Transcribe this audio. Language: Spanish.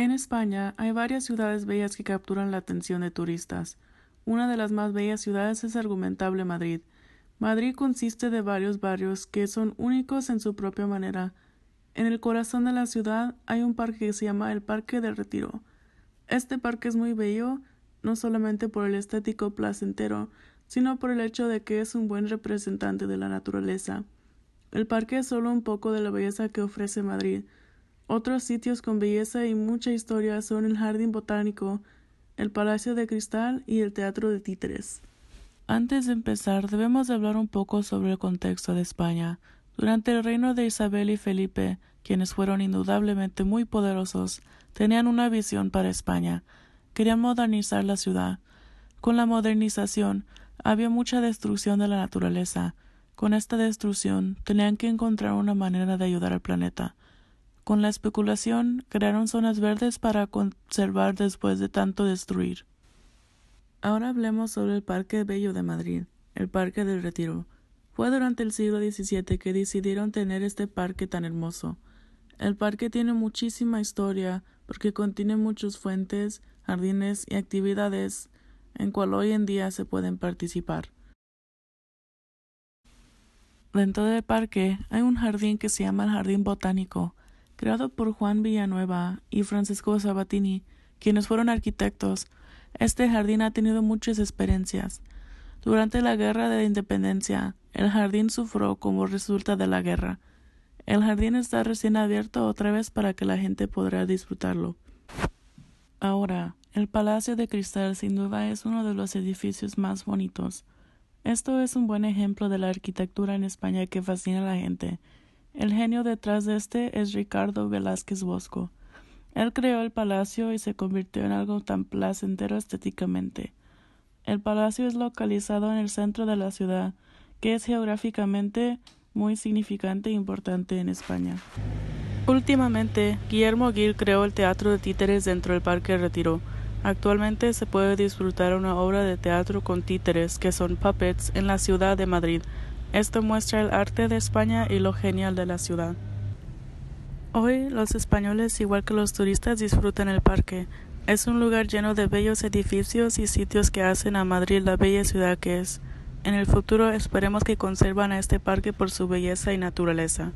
En España hay varias ciudades bellas que capturan la atención de turistas. Una de las más bellas ciudades es argumentable Madrid. Madrid consiste de varios barrios que son únicos en su propia manera. En el corazón de la ciudad hay un parque que se llama el Parque del Retiro. Este parque es muy bello, no solamente por el estético placentero, sino por el hecho de que es un buen representante de la naturaleza. El parque es solo un poco de la belleza que ofrece Madrid, otros sitios con belleza y mucha historia son el Jardín Botánico, el Palacio de Cristal y el Teatro de Títeres. Antes de empezar, debemos hablar un poco sobre el contexto de España. Durante el reino de Isabel y Felipe, quienes fueron indudablemente muy poderosos, tenían una visión para España. Querían modernizar la ciudad. Con la modernización, había mucha destrucción de la naturaleza. Con esta destrucción, tenían que encontrar una manera de ayudar al planeta. Con la especulación, crearon zonas verdes para conservar después de tanto destruir. Ahora hablemos sobre el Parque Bello de Madrid, el Parque del Retiro. Fue durante el siglo XVII que decidieron tener este parque tan hermoso. El parque tiene muchísima historia porque contiene muchas fuentes, jardines y actividades en cual hoy en día se pueden participar. Dentro del parque hay un jardín que se llama el Jardín Botánico creado por Juan Villanueva y Francisco Sabatini, quienes fueron arquitectos. Este jardín ha tenido muchas experiencias. Durante la Guerra de la Independencia, el jardín sufrió como resulta de la guerra. El jardín está recién abierto otra vez para que la gente podrá disfrutarlo. Ahora, el Palacio de Cristal sin duda es uno de los edificios más bonitos. Esto es un buen ejemplo de la arquitectura en España que fascina a la gente el genio detrás de este es Ricardo Velázquez Bosco. Él creó el palacio y se convirtió en algo tan placentero estéticamente. El palacio es localizado en el centro de la ciudad, que es geográficamente muy significante e importante en España. Últimamente, Guillermo Gil creó el Teatro de Títeres dentro del Parque Retiro. Actualmente se puede disfrutar una obra de teatro con títeres, que son puppets, en la ciudad de Madrid. Esto muestra el arte de España y lo genial de la ciudad. Hoy los españoles, igual que los turistas, disfrutan el parque. Es un lugar lleno de bellos edificios y sitios que hacen a Madrid la bella ciudad que es. En el futuro esperemos que conservan a este parque por su belleza y naturaleza.